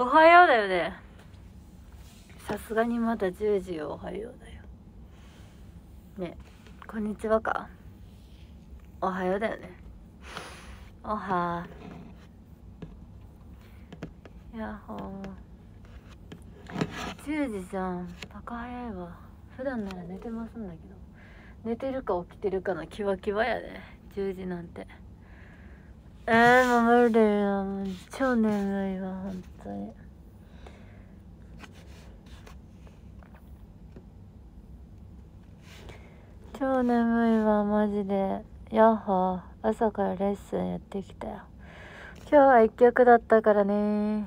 おはようだよねさすがにまだ10時よおはようだよねこんにちはかおはようだよねおはやっほー10時じゃんバカ早いわ普段なら寝てますんだけど寝てるか起きてるかのキワキワやで、10時なんて。えー、もう無理だもう超眠いわ本当に。超眠いわマジでヤッホー朝からレッスンやってきたよ今日は1曲だったからね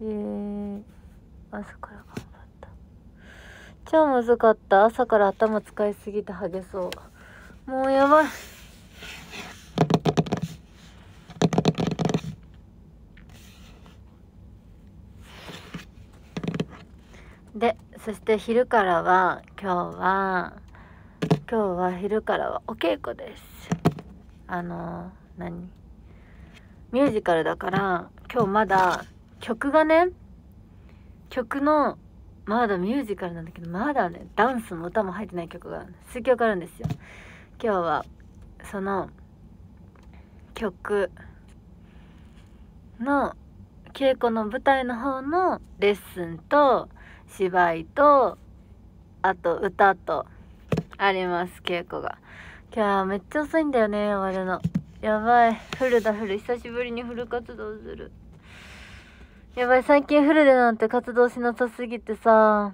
えー、朝から頑張った超むずかった朝から頭使いすぎてハゲそうもうやばいでそして昼からは今日は今日は昼からはお稽古ですあの何ミュージカルだから今日まだ曲がね曲のまだミュージカルなんだけどまだねダンスも歌も入ってない曲が数曲あるんですよ今日はその曲の稽古の舞台の方のレッスンと芝居とあと歌とあります稽古が今日めっちゃ遅いんだよね終わるのやばいフルだフル久しぶりにフル活動するやばい最近フルでなんて活動しなさすぎてさ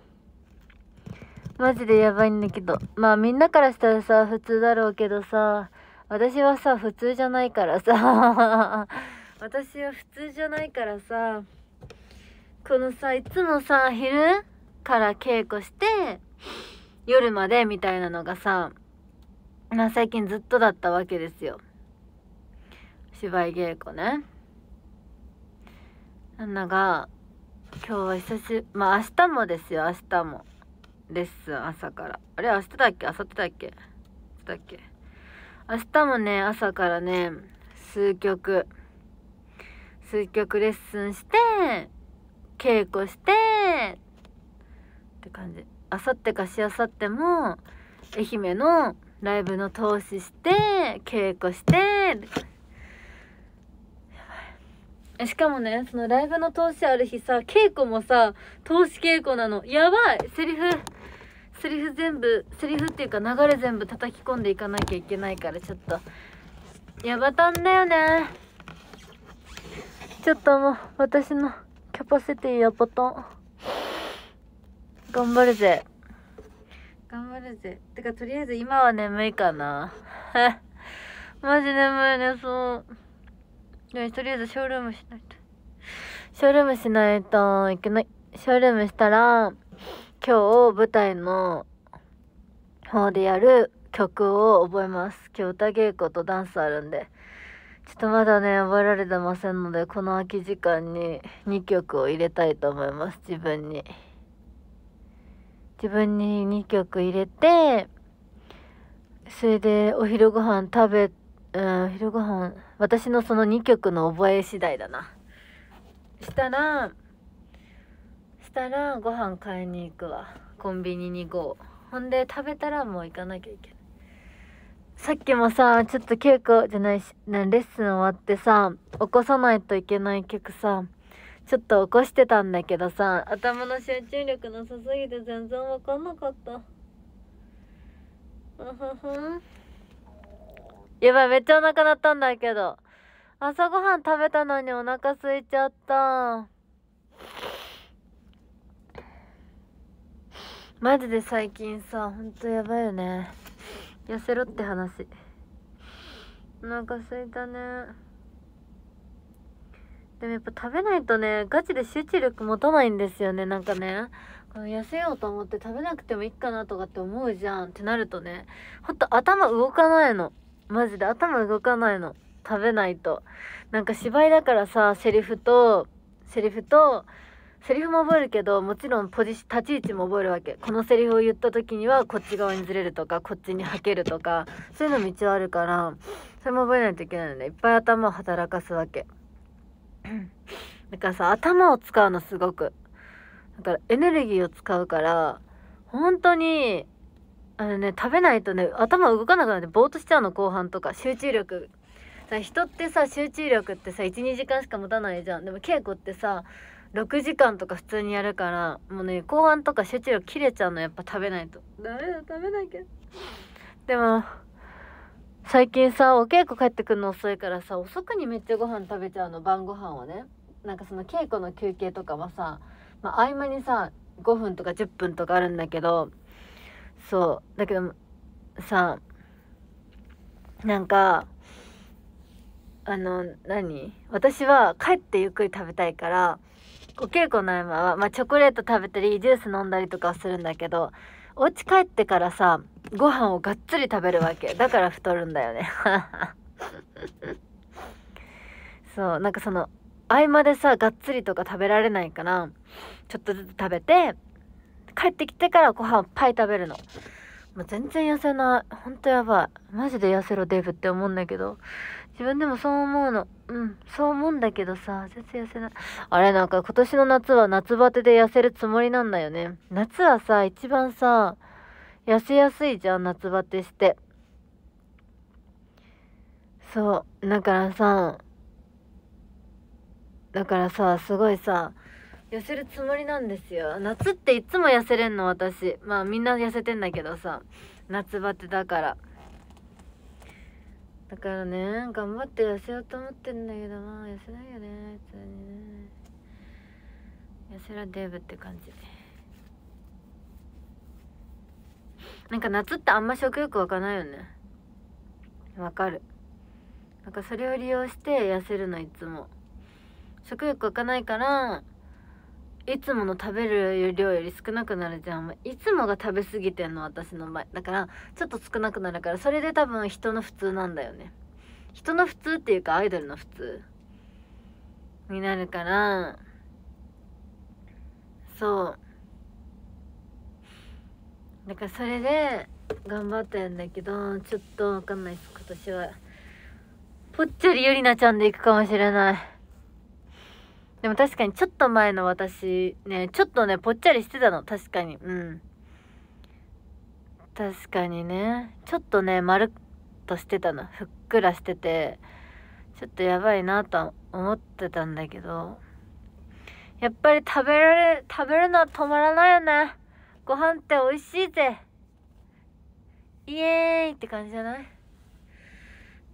マジでやばいんだけどまあみんなからしたらさ普通だろうけどさ私はさ普通じゃないからさ 私は普通じゃないからさこのさいつもさ昼から稽古して夜までみたいなのがさまあ最近ずっとだったわけですよ芝居稽古ねなんだが今日は久しまあ明日もですよ明日もレッスン朝からあれ明日だっけ明後日だっけだっけ明日もね朝からね数曲数曲レッスンして稽古してって感じあさってかしあさっても愛媛のライブの投資して稽古してしかもねそのライブの投資ある日さ稽古もさ投資稽古なのやばいセリフセリフ全部セリフっていうか流れ全部叩き込んでいかなきゃいけないからちょっとやばたんだよねちょっともう私の。キャパシティやパトン。頑張るぜ。頑張るぜ。てか、とりあえず今は眠いかな。マジ眠いね、そう。でとりあえずショールームしないと。ショールームしないといけない。ショールームしたら、今日舞台の方でやる曲を覚えます。今日歌稽古とダンスあるんで。ちょっとまだね、覚えられてませんので、この空き時間に2曲を入れたいと思います、自分に。自分に2曲入れて、それでお昼ご飯食べ、うん、お昼ご飯、私のその2曲の覚え次第だな。したら、したらご飯買いに行くわ。コンビニに行こう。ほんで食べたらもう行かなきゃいけない。さっきもさちょっと稽古じゃないしレッスン終わってさ起こさないといけない曲さちょっと起こしてたんだけどさ頭の集中力なさすぎて全然わかんなかったやばいめっちゃお腹鳴ったんだけど朝ごはん食べたのにお腹空いちゃったマジで最近さほんとやばいよね痩せろって話お腹すいたねでもやっぱ食べないとねガチで集中力持たないんですよねなんかね痩せようと思って食べなくてもいいかなとかって思うじゃんってなるとねほんと頭動かないのマジで頭動かないの食べないとなんか芝居だからさセリフとセリフとセリフも覚えるけどもちろんポジ立ち位置も覚えるわけこのセリフを言った時にはこっち側にずれるとかこっちにはけるとか そういうのも一応あるからそれも覚えないといけないのでいっぱい頭を働かすわけだからさ頭を使うのすごくだからエネルギーを使うから本当にあのね食べないとね頭動かなくなってぼーっとしちゃうの後半とか集中力人ってさ集中力ってさ12時間しか持たないじゃんでも稽古ってさ6時間とか普通にやるからもうね後半とか集中力切れちゃうのやっぱ食べないとダメだ食べなきゃでも最近さお稽古帰ってくるの遅いからさ遅くにめっちゃご飯食べちゃうの晩ご飯をねなんかその稽古の休憩とかはさ、まあ、合間にさ5分とか10分とかあるんだけどそうだけどさなんかあの何私は帰ってゆっくり食べたいからお稽古の合間は、まあ、チョコレート食べたりジュース飲んだりとかするんだけどお家帰ってからさご飯をがっつり食べるわけだから太るんだよねそうなんかその合間でさがっつりとか食べられないからちょっとずつ食べて帰ってきてからご飯いパイ食べるのもう全然痩せないほんとやばいマジで痩せろデブって思うんだけど自分でもそう思うのうんそう思うんだけどさ全然痩せないあれなんか今年の夏は夏バテで痩せるつもりなんだよね夏はさ一番さ痩せやすいじゃん夏バテしてそうだからさだからさすごいさ痩せるつもりなんですよ夏っていつも痩せれんの私まあみんな痩せてんだけどさ夏バテだからだからね頑張って痩せようと思ってんだけどまあ痩せないよね普通にね痩せらデブって感じなんか夏ってあんま食欲湧かないよねわかるなんかそれを利用して痩せるのいつも食欲湧かないからいつもの食べる量より少なくなるじゃんいつもが食べ過ぎてんの私の場合だからちょっと少なくなるからそれで多分人の普通なんだよね人の普通っていうかアイドルの普通になるからそうだからそれで頑張ったんだけどちょっと分かんないです今年はぽっちゃりゆりなちゃんでいくかもしれないでも確かにちょっと前の私ねちょっとねぽっちゃりしてたの確かにうん確かにねちょっとね丸っとしてたのふっくらしててちょっとやばいなと思ってたんだけどやっぱり食べられ食べるのは止まらないよねご飯って美味しいぜイエーイって感じじゃない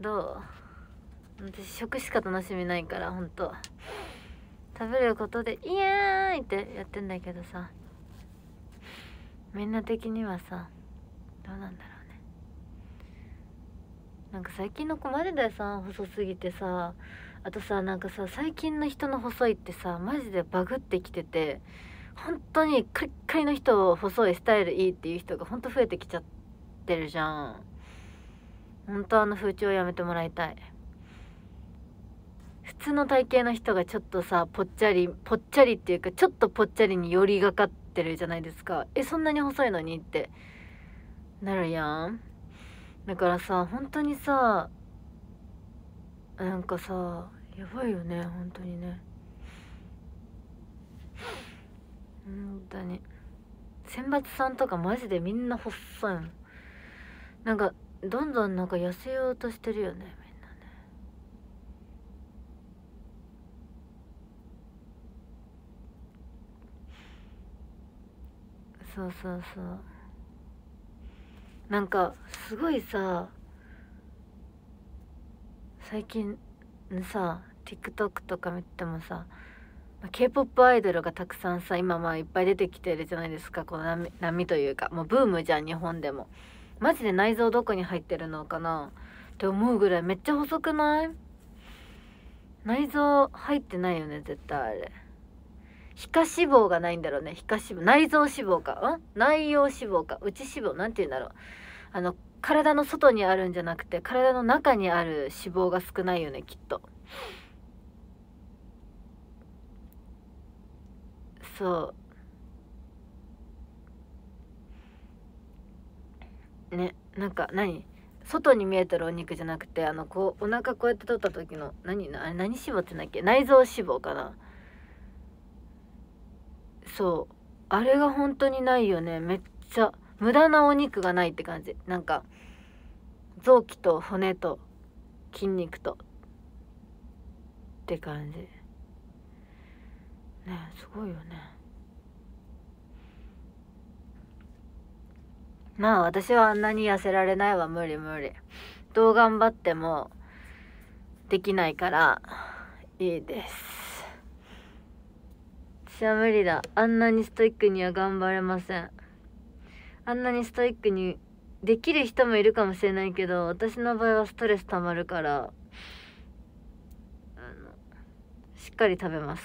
どう私食しか楽しみないからほんと。食べることで「イエーイ!」ってやってんだけどさみんな的にはさどうなんだろうねなんか最近の子マジでさ細すぎてさあとさなんかさ最近の人の細いってさマジでバグってきてて本当にカリッカリの人細いスタイルいいっていう人が本当増えてきちゃってるじゃん本当あの風潮やめてもらいたい。普通の体型の人がちょっとさぽっちゃりぽっちゃりっていうかちょっとぽっちゃりに寄りがかってるじゃないですかえそんなに細いのにってなるやんだからさ本当にさなんかさやばいよね本当にね本当に選抜さんとかマジでみんな細いのなんかどんどんなんか痩せようとしてるよねそうそうそうなんかすごいさ最近のさ TikTok とか見てもさ k p o p アイドルがたくさんさ今まあいっぱい出てきてるじゃないですかこの波というかもうブームじゃん日本でもマジで内臓どこに入ってるのかなって思うぐらいめっちゃ細くない内臓入ってないよね絶対あれ。皮下脂肪がないんだろうね皮下脂肪内臓脂肪かん内容脂肪か内脂肪なんて言うんだろうあの体の外にあるんじゃなくて体の中にある脂肪が少ないよねきっとそうねなんか何外に見えてるお肉じゃなくてあのこうお腹こうやって取った時の何あれ何脂肪ってなっけ内臓脂肪かなそうあれが本当にないよねめっちゃ無駄なお肉がないって感じなんか臓器と骨と筋肉とって感じねすごいよねまあ私はあんなに痩せられないわ無理無理どう頑張ってもできないからいいです私は無理だあんなにストイックには頑張れませんあんなにストイックにできる人もいるかもしれないけど私の場合はストレスたまるからあのしっかり食べます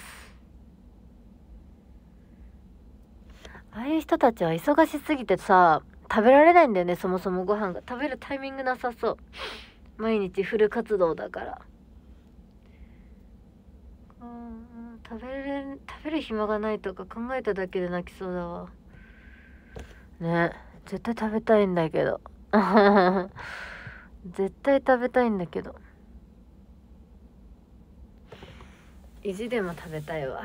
ああいう人たちは忙しすぎてさ食べられないんだよねそもそもご飯が食べるタイミングなさそう毎日フル活動だから。食べれ食べる暇がないとか考えただけで泣きそうだわね絶対食べたいんだけど 絶対食べたいんだけど意地でも食べたいわ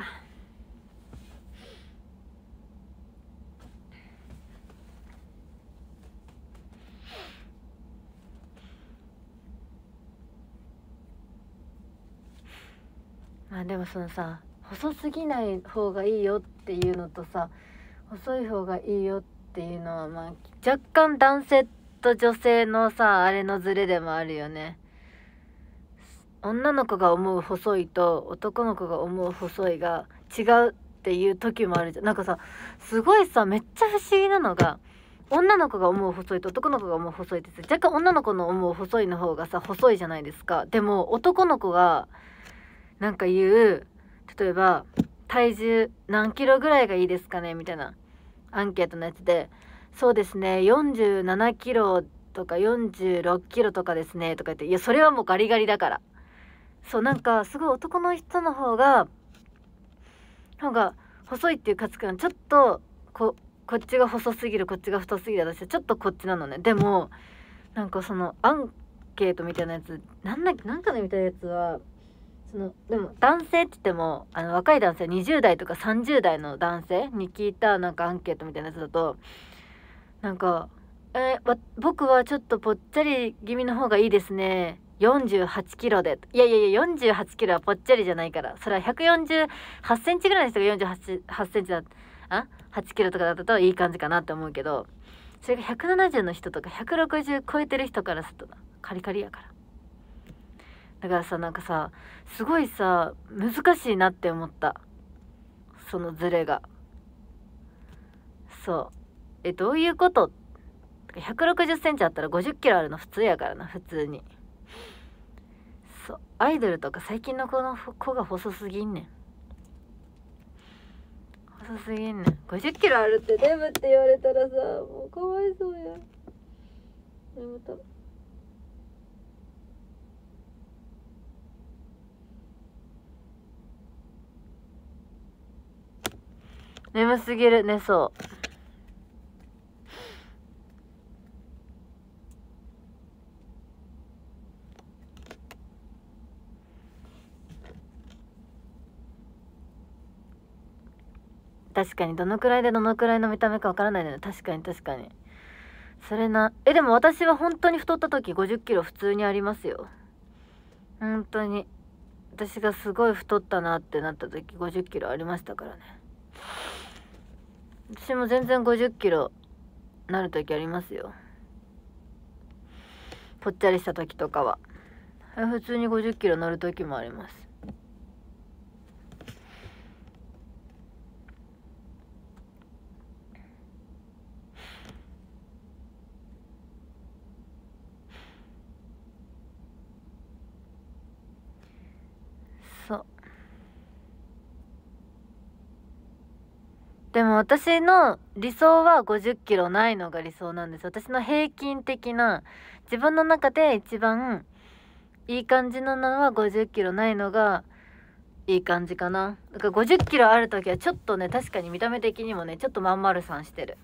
まあでもそのさ細すぎない方がいいよっていうのとさ細い方がいいよっていうのはまあ若干男性と女性のさあれのズレでもあるよね。女の子が思う細いと男の子が思う細いが違うっていう時もあるじゃんなんかさすごいさめっちゃ不思議なのが女の子が思う細いと男の子が思う細いって若干女の子の思う細いの方がさ細いじゃないですかでも男の子がなんか言う例えば体重何キロぐらいがいいですかねみたいなアンケートのやつでそうですね47キロとか46キロとかですねとか言っていやそれはもうガリガリだからそうなんかすごい男の人の方がんが細いっていう価値観ちょっとここっちが細すぎるこっちが太すぎる私はちょっとこっちなのねでもなんかそのアンケートみたいなやつなんだっけなんかのみたいなやつはそのでも男性って言ってもあの若い男性20代とか30代の男性に聞いたなんかアンケートみたいなやつだとなんか「えー、僕はちょっとぽっちゃり気味の方がいいですね48キロで」いやいやいや48キロはぽっちゃりじゃないからそれは148センチぐらいの人が48センチだあ8キロとかだったといい感じかなって思うけどそれが170の人とか160超えてる人からするとカリカリやから。だからさなんかさすごいさ難しいなって思ったそのズレがそうえどういうこと1 6 0ンチあったら5 0キロあるの普通やからな普通にそうアイドルとか最近の子の子が細すぎんねん細すぎんねん5 0キロあるってデブって言われたらさもうかわいそうや眠た眠すぎる寝そう確かにどのくらいでどのくらいの見た目かわからないのね確かに確かにそれなえでも私は本当に太った時5 0キロ普通にありますよ本当に私がすごい太ったなってなった時5 0キロありましたからね私も全然50キロなる時ありますよぽっちゃりした時とかは普通に50キロ乗る時もありますでも私の理想は50キロないのが理想なんです私の平均的な自分の中で一番いい感じののは50キロないのがいい感じかなだから50キロある時はちょっとね確かに見た目的にもねちょっとまんまるさんしてる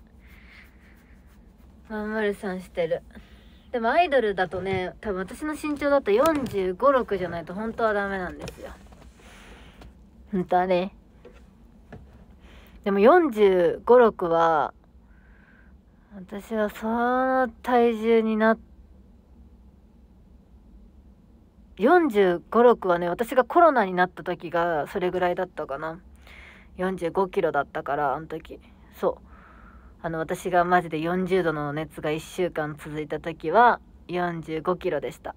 まんまるさんしてるでもアイドルだとね多分私の身長だと4 5 6じゃないと本当はダメなんですよ本当はねでも4 5 6は私はその体重にな4 5 6はね私がコロナになった時がそれぐらいだったかな4 5キロだったからあの時そうあの私がマジで40度の熱が1週間続いた時は4 5キロでした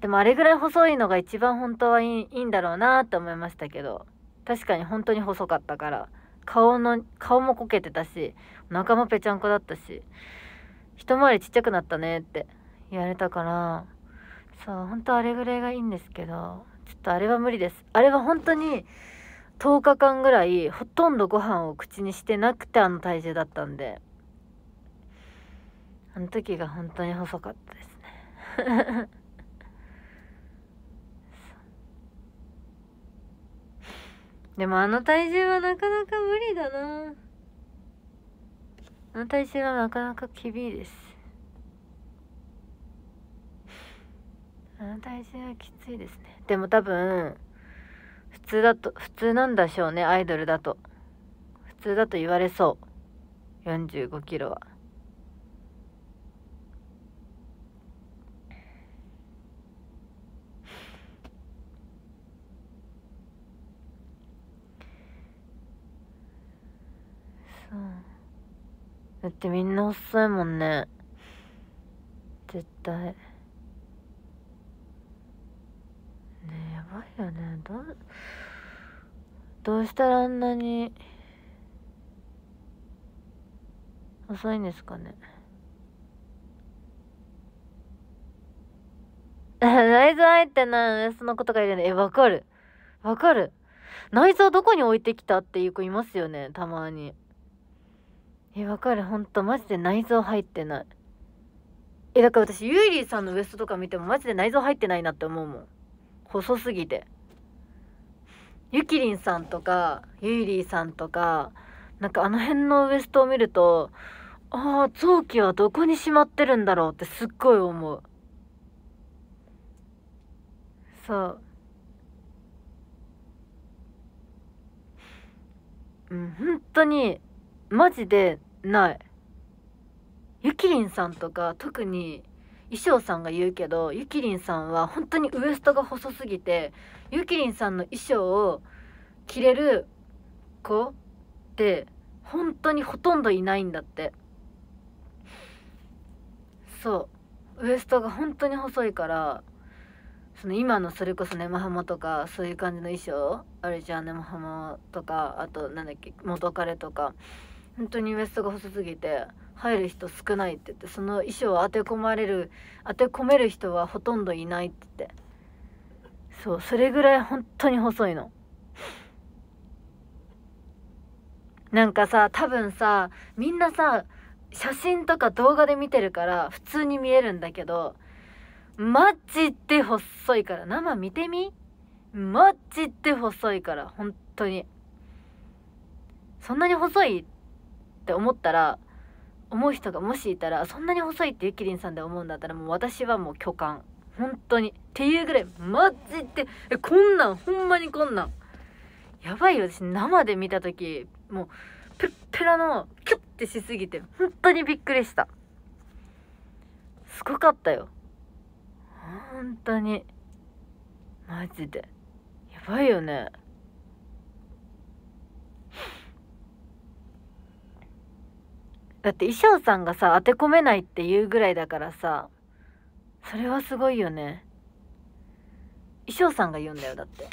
でもあれぐらい細いのが一番本当はいいいいんだろうなって思いましたけど確かに本当に細かったから顔の顔もこけてたしお腹もぺちゃんこだったし一回りちっちゃくなったねって言われたからそう本当あれぐらいがいいんですけどちょっとあれは無理ですあれは本当に10日間ぐらいほとんどご飯を口にしてなくてあの体重だったんであの時が本当に細かったですねでもあの体重はなかなか無理だなあの体重はなかなか厳しいですあの体重はきついですねでも多分普通だと普通なんでしょうねアイドルだと普通だと言われそう4 5キロは。だってみんな遅いもんね絶対ねえやばいよねどうどうしたらあんなに遅いんですかね 内臓入ってないウのことがいるねえわかるわかる内臓どこに置いてきたっていう子いますよねたまに。えわかるほんとマジで内臓入ってないえだから私ゆいりーさんのウエストとか見てもマジで内臓入ってないなって思うもん細すぎてゆきりんさんとかゆいりーさんとかなんかあの辺のウエストを見るとああ臓器はどこにしまってるんだろうってすっごい思うそううん本当にマジでないゆきりんさんとか特に衣装さんが言うけどゆきりんさんは本当にウエストが細すぎてゆきりんさんの衣装を着れる子って本当にほとんどいないんだってそうウエストが本当に細いからその今のそれこそねまはまとかそういう感じの衣装あるじゃんねまはまとかあとなんだっけ元彼とか本当にウエストが細すぎて入る人少ないって言ってその衣装を当て込まれる当て込める人はほとんどいないって言ってそうそれぐらい本当に細いのなんかさ多分さみんなさ写真とか動画で見てるから普通に見えるんだけどマジで細いから生見てみマジで細いから本当にそんなに細いってって思ったら思う人がもしいたらそんなに細いってゆきりんさんで思うんだったらもう私はもう巨漢本当にっていうぐらいマジってえこんなんほんまにこんなんやばいよ私生で見た時もうペッペラのキュッてしすぎて本当にびっくりしたすごかったよ本当にマジでやばいよねだって衣装さんがさ当て込めないっていうぐらいだからさそれはすごいよね衣装さんが言うんだよだってね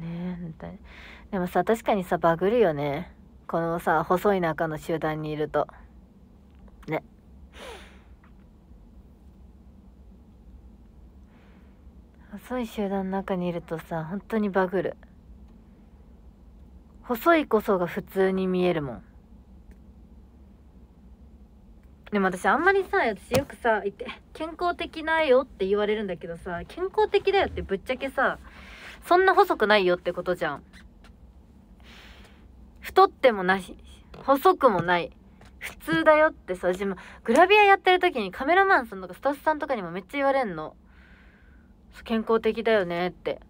え本当にでもさ確かにさバグるよねこのさ細い中の集団にいるとね細い集団の中にいるとさ本当にバグる細いこそが普通に見えるもんでも私あんまりさ私よくさ言って健康的なよって言われるんだけどさ健康的だよってぶっちゃけさそんな細くないよってことじゃん太ってもなし細くもない普通だよってさ自分グラビアやってる時にカメラマンさんとかスタッフさんとかにもめっちゃ言われんの健康的だよねって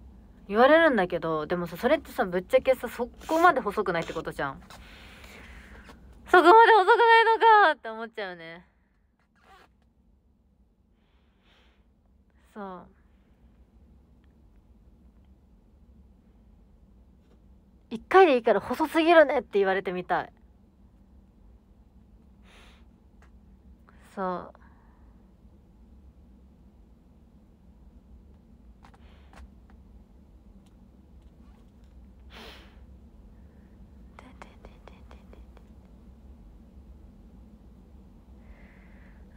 言われるんだけどでもさそれってさぶっちゃけさそこまで細くないってことじゃんそこまで細くないのかって思っちゃうねそう一回でいいから細すぎるねって言われてみたいそう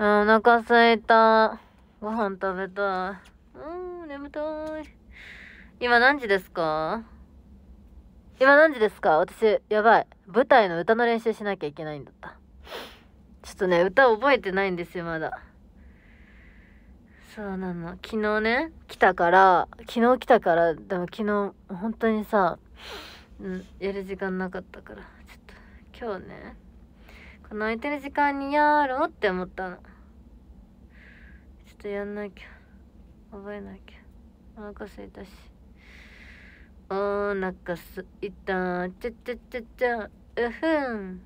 あお腹すいた。ご飯食べたい。うん、眠たい。今何時ですか今何時ですか私、やばい。舞台の歌の練習しなきゃいけないんだった。ちょっとね、歌覚えてないんですよ、まだ。そうなの。昨日ね、来たから、昨日来たから、でも昨日、本当にさ、うん、やる時間なかったから、ちょっと、今日ね、この空いてる時間にやろうって思ったの。とやんなきゃ覚えなきゃお腹すいたしお腹すいたちゃちゃちゃちゃうふん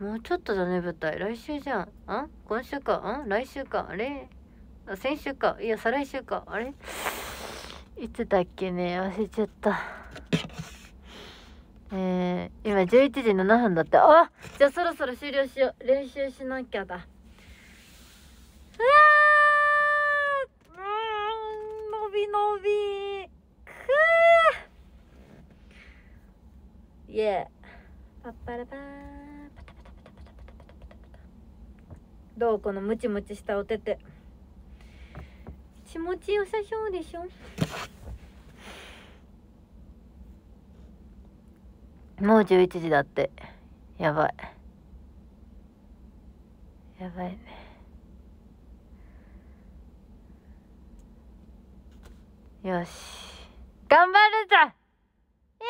もうちょっとだね舞台来週じゃんあ今週かあ来週かあれあ先週かいや再来週かあれいつだっけね忘れちゃったえー、今11時7分だってあじゃあそろそろ終了しよう練習しなきゃだうわーうん伸び伸びくーイエーパッパラパーンどうこのムチムチしたお手手気持ちよさそうでしょもう11時だってやばいやばいねよし頑張るぞイ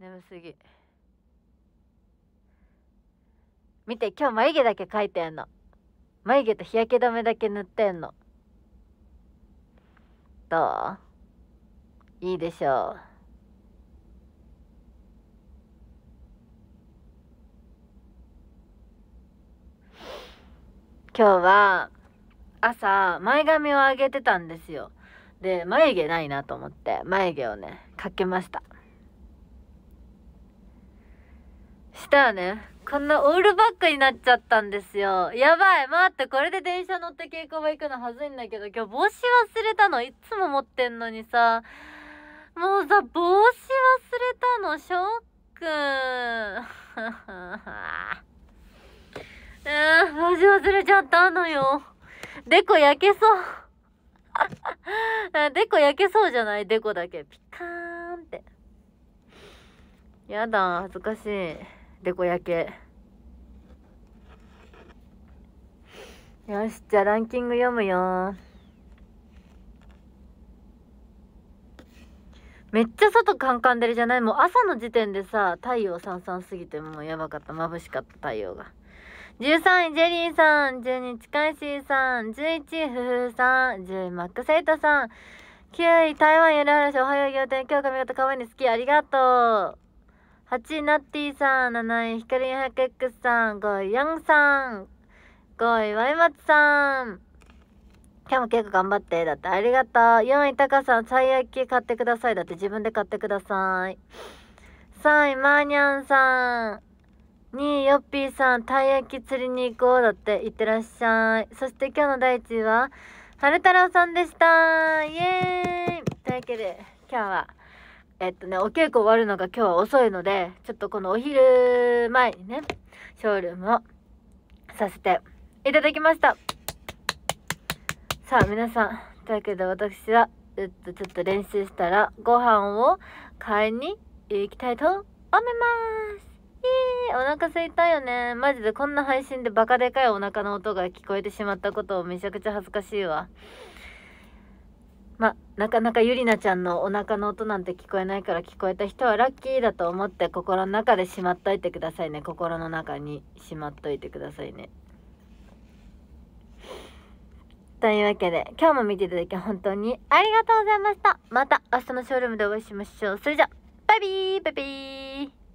エー眠すぎ見て今日眉毛だけ描いてんの眉毛と日焼け止めだけ塗ってんのどういいでしょう今日は朝前髪を上げてたんですよで眉毛ないなと思って眉毛をねかけました来たよね。こんなオールバックになっちゃったんですよ。やばい待ってこれで電車乗って稽古場行くのはずいんだけど、今日帽子忘れたの。いつも持ってんのにさ。もうさ、帽子忘れたの。ショック。う ーん、帽子忘れちゃったのよ。でこ焼けそう。で こ焼けそうじゃないでこだけ。ピカーンって。やだ、恥ずかしい。でこ焼けよしじゃあランキング読むよめっちゃ外カンカン出るじゃないもう朝の時点でさ太陽さんさんすぎてもうやばかった眩しかった太陽が13位ジェリーさん12位近いしーさん11位ふふさん10位マックセイトさん9位台湾ゆるはらしおはよう仰天今日髪型かわいいの好きありがとう8位ナッティさん7位ヒカリン 100X さん5位ヤンさん5位ワイマツさん今日も結構頑張ってだってありがとう4位タカさん最悪買ってくださいだって自分で買ってください3位マーニャンさん2位ヨッピーさんたい焼き釣りに行こうだっていってらっしゃいそして今日の第1位は春太郎さんでしたイエーイというわけで今日はえっとね、お稽古終わるのが今日は遅いので、ちょっとこのお昼前にね、ショールームをさせていただきました。さあ、皆さん。というわけで私は、えっと、ちょっと練習したら、ご飯を買いに行きたいと思います。えー、お腹すいたよね。マジでこんな配信でバカでかいお腹の音が聞こえてしまったことをめちゃくちゃ恥ずかしいわ。まあ、なかなかゆりなちゃんのお腹の音なんて聞こえないから聞こえた人はラッキーだと思って心の中でしまっといてくださいね心の中にしまっといてくださいねというわけで今日も見ていただき本当にありがとうございましたまた明日のショールームでお会いしましょうそれじゃバイビーバイビー